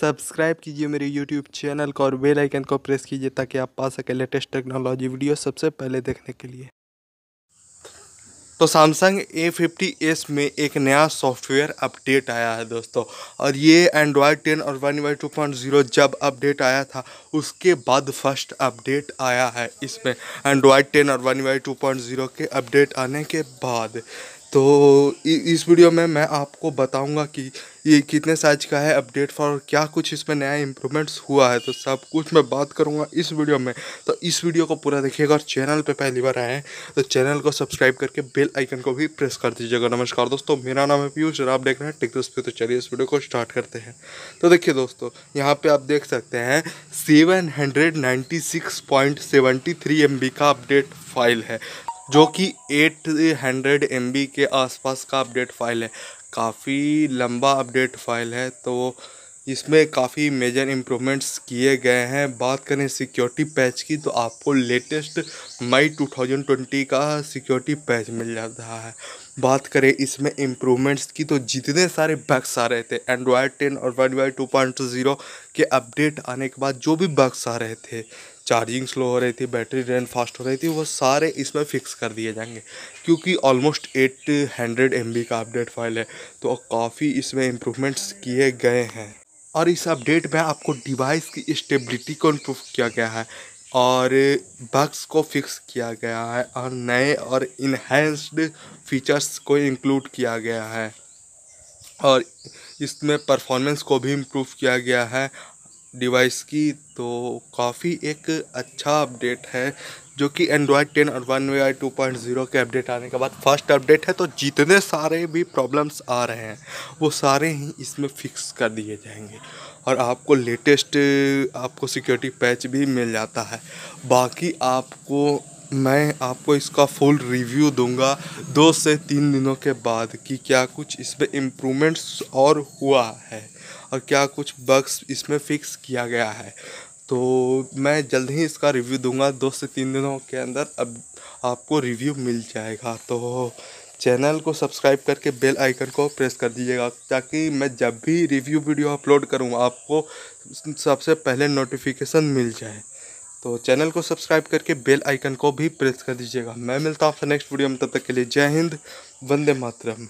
subscribe कीजिए मेरे YouTube channel को और बेल आइकन को प्रेस कीजिए ताकि आप पा सकें लेटेस्ट टेक्नोलॉजी वीडियो सबसे पहले देखने के लिए तो सैमसंग ए फिफ्टी एस में एक नया सॉफ्टवेयर अपडेट आया है दोस्तों और ये एंड्रॉयड टेन और One UI two point zero जब अपडेट आया था उसके बाद फर्स्ट अपडेट आया है इसमें एंड्रॉयड टेन और One UI two point zero के अपडेट आने के बाद तो इस वीडियो में मैं आपको बताऊंगा कि ये कितने साइज का है अपडेट फॉर क्या कुछ इसमें नया इम्प्रूवमेंट्स हुआ है तो सब कुछ मैं बात करूंगा इस वीडियो में तो इस वीडियो को पूरा देखिएगा और चैनल पे पहली बार आए हैं तो चैनल को सब्सक्राइब करके बेल आइकन को भी प्रेस कर दीजिएगा नमस्कार दोस्तों मेरा नाम है पीयूष और आप देख रहे हैं टिकस पे तो चलिए इस वीडियो को स्टार्ट करते हैं तो देखिए दोस्तों यहाँ पर आप देख सकते हैं सेवन का अपडेट फाइल है जो कि 800 एम के आसपास का अपडेट फाइल है काफ़ी लंबा अपडेट फाइल है तो इसमें काफ़ी मेजर इम्प्रूवमेंट्स किए गए हैं बात करें सिक्योरिटी पैच की तो आपको लेटेस्ट मई 2020 का सिक्योरिटी पैच मिल जाता है बात करें इसमें इम्प्रूवमेंट्स की तो जितने सारे बग्स आ रहे थे एंड्रॉयड टेन और One UI two point zero के अपडेट आने के बाद जो भी बग्स आ रहे थे चार्जिंग स्लो हो रही थी बैटरी ड्रेन फास्ट हो रही थी वो सारे इसमें फिक्स कर दिए जाएंगे क्योंकि ऑलमोस्ट एट हंड्रेड एम का अपडेट फाइल है तो काफ़ी इसमें इम्प्रूवमेंट्स किए गए हैं और इस अपडेट में आपको डिवाइस की स्टेबिलिटी को इम्प्रूव किया गया है और बग्स को फिक्स किया गया है और नए और इन्हेंस्ड फीचर्स को इंक्लूड किया गया है और इसमें परफॉर्मेंस को भी इम्प्रूव किया गया है डिवाइस की तो काफ़ी एक अच्छा अपडेट है जो कि एंड्रॉयड टेन और One UI two point zero के अपडेट आने के बाद फर्स्ट अपडेट है तो जितने सारे भी प्रॉब्लम्स आ रहे हैं वो सारे ही इसमें फिक्स कर दिए जाएंगे और आपको लेटेस्ट आपको सिक्योरिटी पैच भी मिल जाता है बाकी आपको मैं आपको इसका फुल रिव्यू दूँगा दो से तीन दिनों के बाद कि क्या कुछ इसमें इम्प्रूवमेंट्स और हुआ है और क्या कुछ बग्स इसमें फ़िक्स किया गया है तो मैं जल्द ही इसका रिव्यू दूँगा दो से तीन दिनों के अंदर अब आपको रिव्यू मिल जाएगा तो चैनल को सब्सक्राइब करके बेल आइकन को प्रेस कर दीजिएगा ताकि मैं जब भी रिव्यू वीडियो अपलोड करूँ आपको सबसे पहले नोटिफिकेशन मिल जाए तो चैनल को सब्सक्राइब करके बेल आइकन को भी प्रेस कर दीजिएगा मैं मिलता हूँ आपसे नेक्स्ट वीडियो में तब तक के लिए जय हिंद वंदे मातरम